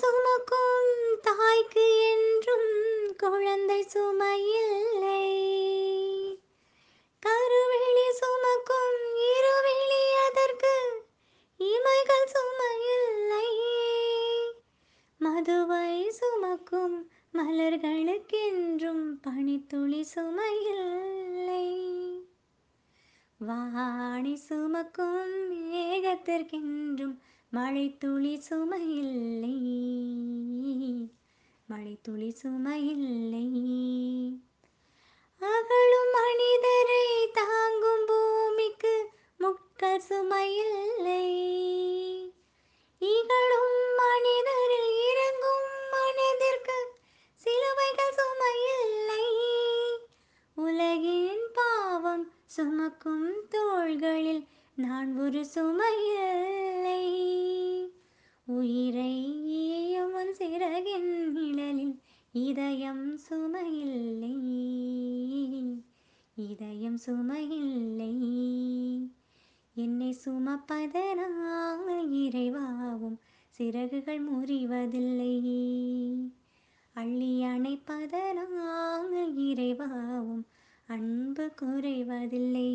சுமக்கும் தாய்க்கு என்றும் குழந்தை சுமையில்லை கருவிழி சுமக்கும் இருவிழி அதற்கு இமைகள் சுமையில்லை மதுவை சுமக்கும் மலர்களுக்கென்றும் பனித்துளி சுமையில்லை வாணி சுமக்கும் ஏகத்திற்கென்றும் மழை துளி சுமையில்லை மழை துளி சுமையில்லை அவளும் மனிதரை தாங்கும் பூமிக்கு முக்கர் சுமையில்லை இகழும் மனிதரில் இறங்கும் மனதிற்கு சிலுவைகள் சுமையில்லை உலகின் பாவம் சுமக்கும் தோள்களில் நான் ஒரு சுமையில்லை உயிரை இதயம் சுமையில்லை இதயம் சுமையில்லை என்னை சுமப்பதனாக இறைவாவும் சிறகுகள் முறிவதில்லை அள்ளி அணைப்பதனாக இறைவாவும் அன்பு குறைவதில்லை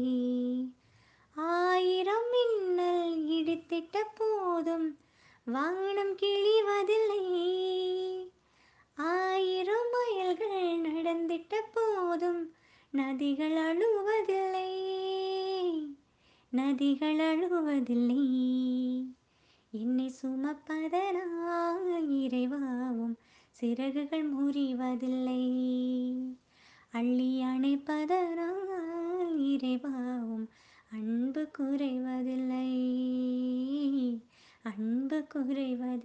ஆயிரம் மின்னல் இடித்திட்ட போதும் வானம் கிழிவதில்லை விட்ட போதும் நதிகள் அழுவதில்லை நதிகள் அழுவதில்லை என்னை சுமப்பதனால் இறைவாவும் சிறகுகள் முறிவதில்லை அள்ளி அணைப்பதனால் இறைவாவும் அன்பு குறைவதில்லை அன்பு குறைவதில்லை